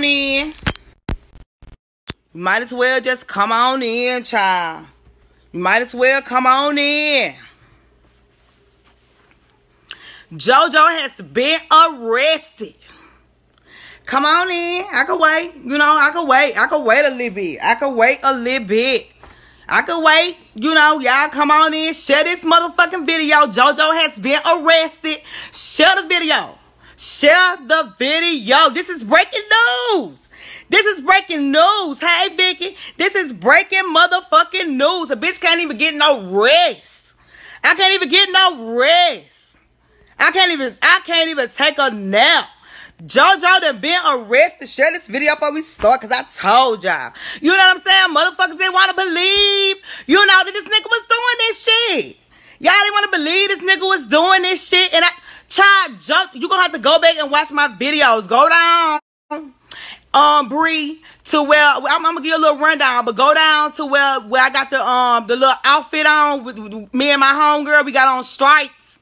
on in. You might as well just come on in, child. You might as well come on in. JoJo has been arrested. Come on in. I can wait. You know, I can wait. I can wait a little bit. I can wait a little bit. I can wait. You know, y'all come on in. Share this motherfucking video. JoJo has been arrested. Share the video. Share the video. This is breaking news. This is breaking news. Hey, Vicky. This is breaking motherfucking news. A bitch can't even get no rest. I can't even get no rest. I can't even, I can't even take a nap. JoJo done been arrested. Share this video before we start, cause I told y'all. You know what I'm saying? Motherfuckers didn't want to believe. You know that this nigga was doing this shit. Y'all didn't want to believe this nigga was doing this shit. And I Child, just, you're gonna have to go back and watch my videos. Go down, um, Bree, to where I'm, I'm, gonna give you a little rundown, but go down to where where I got the um the little outfit on with, with me and my homegirl. We got on stripes,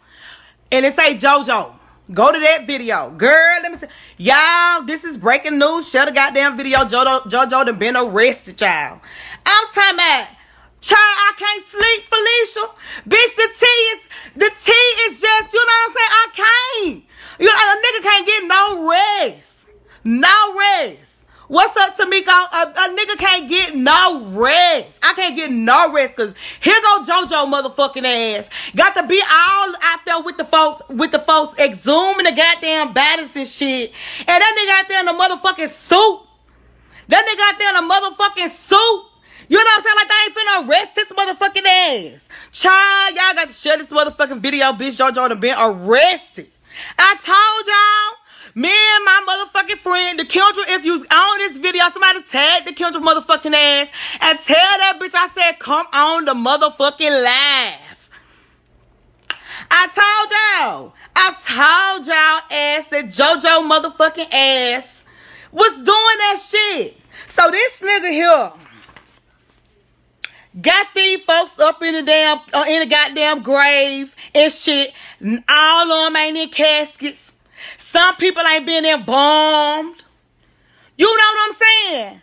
and it say JoJo. Go to that video, girl. Let me tell y'all. This is breaking news. Shut the goddamn video. JoJo JoJo done been arrested, child. I'm talking about. Child, I can't sleep, Felicia. Bitch, the tea is ain't getting no rest because here go JoJo motherfucking ass. Got to be all out there with the folks, with the folks exhuming the goddamn bodies and shit. And that nigga out there in the motherfucking suit. That nigga out there in a the motherfucking suit. You know what I'm saying? Like, I ain't finna arrest this motherfucking ass. Child, y'all got to share this motherfucking video, bitch. Y'all, you done been arrested. I told y'all me and my motherfucking friend, the Kendra, if you on this video, somebody tag the Kendra motherfucking ass and tell that bitch I said, come on the motherfucking laugh." I told y'all, I told y'all ass that JoJo motherfucking ass was doing that shit. So this nigga here got these folks up in the damn, uh, in the goddamn grave and shit. All of them ain't in caskets. Some people ain't been embalmed. You know what I'm saying?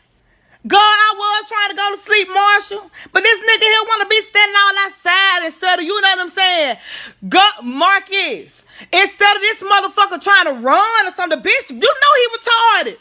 God, I was trying to go to sleep, Marshall, but this nigga here want to be standing all outside instead of, you know what I'm saying? God, Marcus, instead of this motherfucker trying to run or something, bitch, you know he retarded.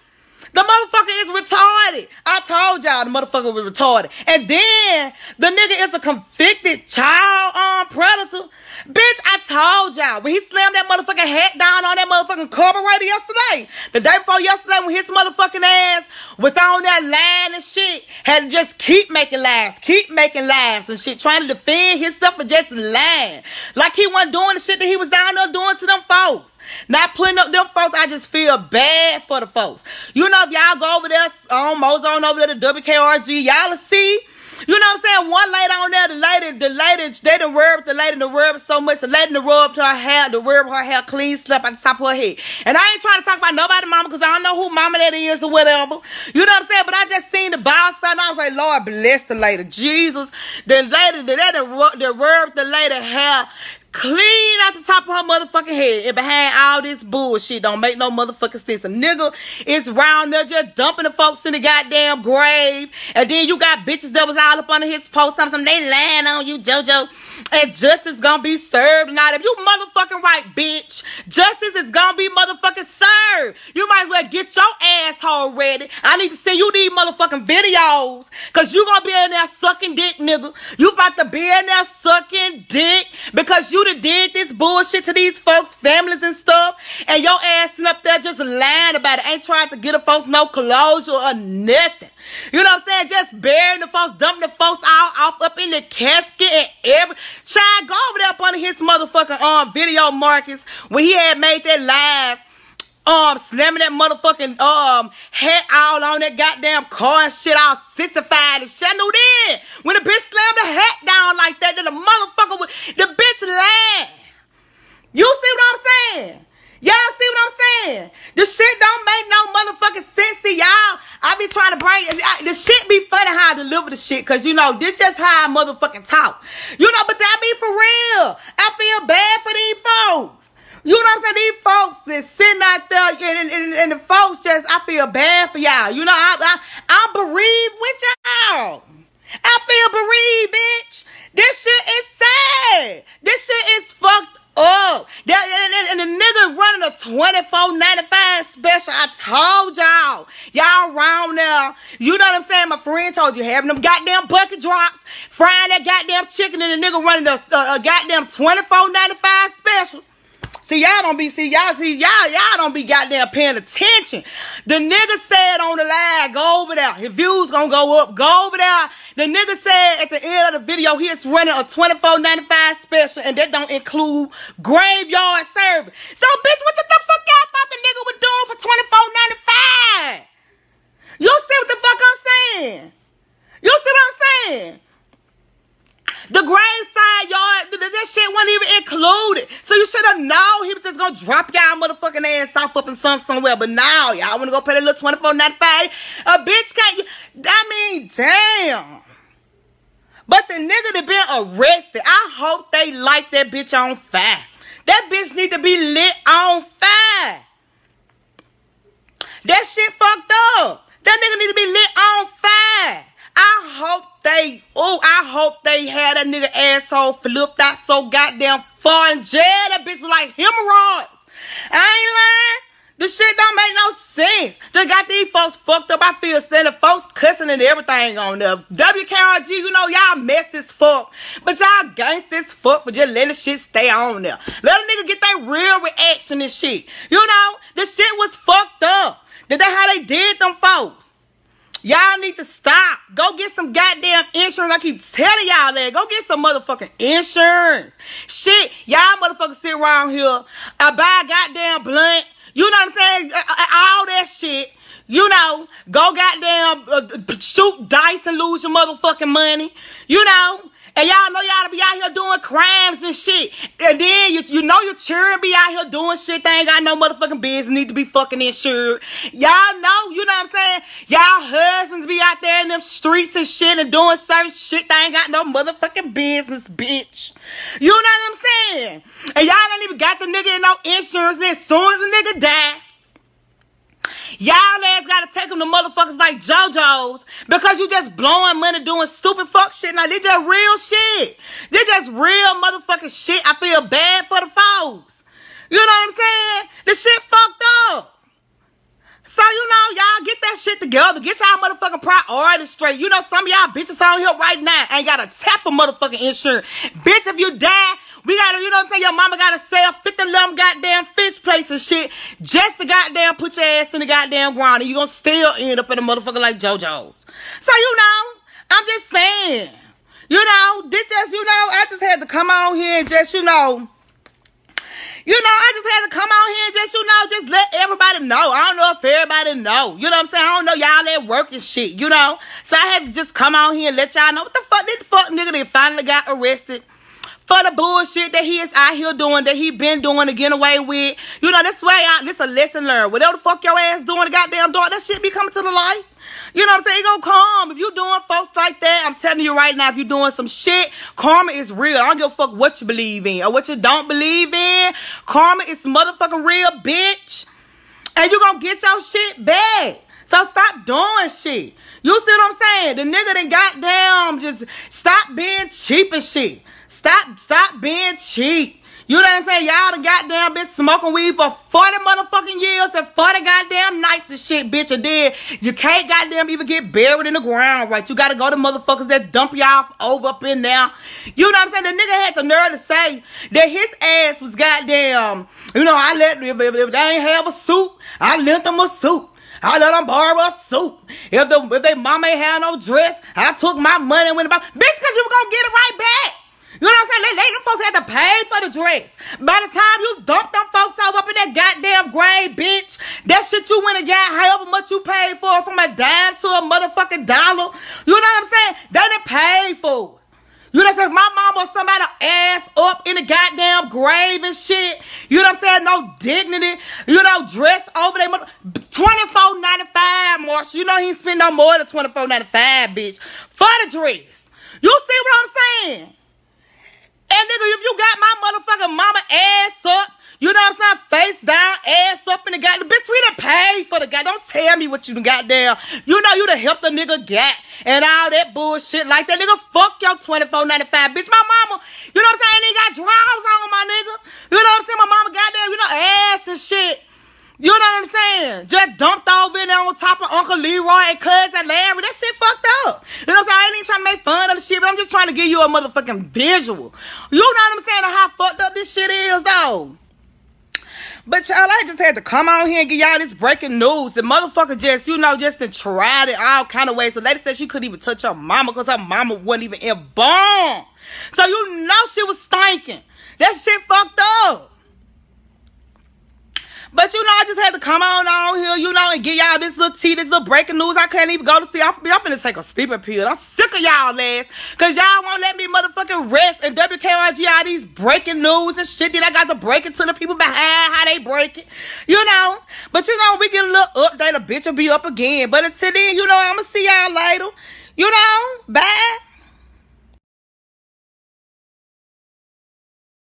The motherfucker is retarded. I told y'all the motherfucker was retarded. And then the nigga is a convicted child um, predator. Bitch, I told y'all when he slammed that motherfucking hat down on that motherfucking carburetor yesterday, the day before yesterday, when his motherfucking ass was on that line and shit, had to just keep making lies, keep making lies and shit, trying to defend himself for just lying. Like he wasn't doing the shit that he was down there doing to them folks. Not putting up them folks, I just feel bad for the folks. You know, if y'all go over there on um, Mozone over there to WKRG, y'all see you know what I'm saying? One lady on there, the lady, the lady, they done rub the lady, the rub so much. The lady rub to her hair, the rub her hair clean, slept at the top of her head. And I ain't trying to talk about nobody mama because I don't know who mama that is or whatever. You know what I'm saying? But I just seen the bounce back and I was like, Lord bless the lady. Jesus. The lady, the lady, the rubbed the lady hair clean out the top of her motherfucking head and behind all this bullshit don't make no motherfucking sense. A nigga is round there just dumping the folks in the goddamn grave. And then you got bitches that was all up under his post. Something they lying on you, JoJo. And justice gonna be served not if You motherfucking right, bitch. Justice is gonna be motherfucking served. You might as well get your asshole ready. I need to send you these motherfucking videos. Cause you gonna be in there sucking dick, nigga. You about to be in there sucking dick because you you done did this bullshit to these folks, families and stuff, and your ass up there just lying about it. Ain't trying to get the folks no closure or nothing. You know what I'm saying? Just burying the folks, dumping the folks all off up in the casket and every child go over there up under his motherfucking arm um, video Marcus when he had made that live um slamming that motherfucking um head out on that goddamn car and shit all sissified and shit. I knew then when the bitch slammed the hat down like that, then the motherfucker would the bitch laugh. You see what I'm saying? Y'all see what I'm saying? This shit don't make no motherfucking sense to y'all. I be trying to bring the shit be funny how I deliver the shit, cause you know this just how I motherfucking talk. You know, but that be for real. I feel bad for these you know what I'm saying? These folks that sitting out there and, and, and the folks just, I feel bad for y'all. You know, I, I, I'm bereaved with y'all. I feel bereaved, bitch. This shit is sad. This shit is fucked up. That, and, and, and the nigga running a twenty four ninety five special. I told y'all. Y'all around there. You know what I'm saying? My friend told you having them goddamn bucket drops, frying that goddamn chicken, and the nigga running a, a, a goddamn twenty four ninety five special. See, y'all don't be, see, y'all, see, y'all, y'all don't be goddamn paying attention. The nigga said on the live, go over there. His views gonna go up, go over there. The nigga said at the end of the video, he is running a twenty four ninety five special, and that don't include graveyard service. So, bitch, what the fuck y'all thought the nigga was doing for twenty four ninety five? You see what the fuck I'm saying? You see what I'm saying? The graveside yard, that shit wasn't even included. So you should have known he was just gonna drop y'all motherfucking ass off up in some somewhere. But now y'all wanna go pay the little twenty four ninety five. A bitch can't. You, I mean, damn. But the nigga that been arrested, I hope they light that bitch on fire. That bitch need to be lit on fire. That shit fucked up. That nigga need to be hope they had a nigga asshole flipped out so goddamn fun. jail. That bitch was like hemorrhoids. I ain't lying. This shit don't make no sense. Just got these folks fucked up. I feel standing folks cussing and everything on the WKRG, you know, y'all mess as fuck. But y'all gangsta as fuck for just letting the shit stay on there. Let a nigga get that real reaction and shit. You know, the shit was fucked up. Did that how they did them folks? Y'all need to stop. Go get some goddamn insurance. I keep telling y'all that. Go get some motherfucking insurance. Shit, y'all motherfuckers sit around here. I uh, buy a goddamn blunt. You know what I'm saying? Uh, uh, all that shit. You know, go goddamn uh, shoot dice and lose your motherfucking money. You know, and y'all know y'all to be out here doing crimes and shit. And then you, you know your children be out here doing shit they ain't got no motherfucking business, need to be fucking insured. Y'all know, you know what I'm saying? Y'all husbands be out there in them streets and shit and doing certain shit they ain't got no motherfucking business, bitch. You know what I'm saying? And y'all ain't even got the nigga in no insurance. And as soon as the nigga die, Y'all ass gotta take them to motherfuckers like JoJo's because you just blowing money doing stupid fuck shit. Now, they just real shit. They just real motherfucking shit. I feel bad for the folks. You know what I'm saying? The shit fucked up. So, you know, y'all get that shit together. Get y'all motherfucking priorities straight. You know, some of y'all bitches on here right now ain't got a tap of motherfucking insurance. Bitch, if you die, we gotta, you know what I'm saying? Your mama gotta sell 50 them goddamn fish plates and shit just to goddamn put your ass in the goddamn ground and you gonna still end up in a motherfucker like JoJo's. So, you know, I'm just saying, you know, this just, you know, I just had to come on here and just, you know, you know, I just had to come out here and just, you know, just let everybody know. I don't know if everybody know. You know what I'm saying? I don't know y'all at work and shit, you know? So I had to just come out here and let y'all know what the fuck did the fuck nigga they finally got arrested for the bullshit that he is out here doing, that he been doing to get away with. You know, this way out, this a lesson learned. Whatever the fuck your ass doing, the goddamn dog, that shit be coming to the light. You know what I'm saying? It's gonna come. If you doing folks like that, I'm telling you right now, if you doing some shit, karma is real. I don't give a fuck what you believe in or what you don't believe in. Karma is motherfucking real, bitch. And you gonna get your shit back. So stop doing shit. You see what I'm saying? The nigga that goddamn just stop being cheap and shit. Stop, stop being cheap. You know what I'm saying? Y'all done goddamn been smoking weed for 40 motherfucking years and 40 goddamn nights and shit, bitch. And then you can't goddamn even get buried in the ground, right? You gotta go to motherfuckers that dump y'all over up in there. You know what I'm saying? The nigga had the nerve to say that his ass was goddamn, you know, I let, if, if, if they ain't have a suit, I lent them a suit. I let them borrow a suit. If the if they mama ain't had no dress, I took my money and went about. Bitch, cause you were gonna get it right back. You know what I'm saying? They, they them folks had to pay for the drinks. By the time you dumped them folks over up in that goddamn grave, bitch, that shit you went and got however much you paid for, from a dime to a motherfucking dollar. You know what I'm saying? They didn't pay for it. You know what I'm saying? My mom was somebody ass up in the goddamn grave and shit. You know what I'm saying? No dignity. You know, dressed over there. Mother- $24.95, Marsh. You know he ain't spend no more than $24.95, bitch. For the dress. You see what I'm saying? And nigga, if you got my motherfucking mama ass up, you know what I'm saying? Face down, ass up in the goddamn. Bitch, we done paid for the guy. Don't tell me what you done got there. You know you done helped the nigga get and all that bullshit like that. Nigga, fuck your 24.95. Bitch, my mama, you know what I'm saying? Ain't got draws on, my nigga. You know what I'm saying? Just dumped over of there on top of Uncle Leroy and Cousin Larry. That shit fucked up. You know what I'm saying? I ain't trying to make fun of the shit, but I'm just trying to give you a motherfucking visual. You know what I'm saying? How fucked up this shit is, though. But y'all, I just had to come out here and get y'all this breaking news. The motherfucker just, you know, just to try it all kind of ways. The lady said she couldn't even touch her mama because her mama wasn't even in born. So you know she was stinking. That shit fucked up. But you know, I just had to come on on here, you know, and get y'all this little tea, this little breaking news. I can not even go to sleep. I'm, I'm finna take a sleeping pill. I'm sick of y'all ass. Cause y'all won't let me motherfucking rest and WKRG all these breaking news and shit that I got to break it to the people behind how they break it. You know? But you know, we get a little update, a bitch will be up again. But until then, you know, I'ma see y'all later. You know? Bye.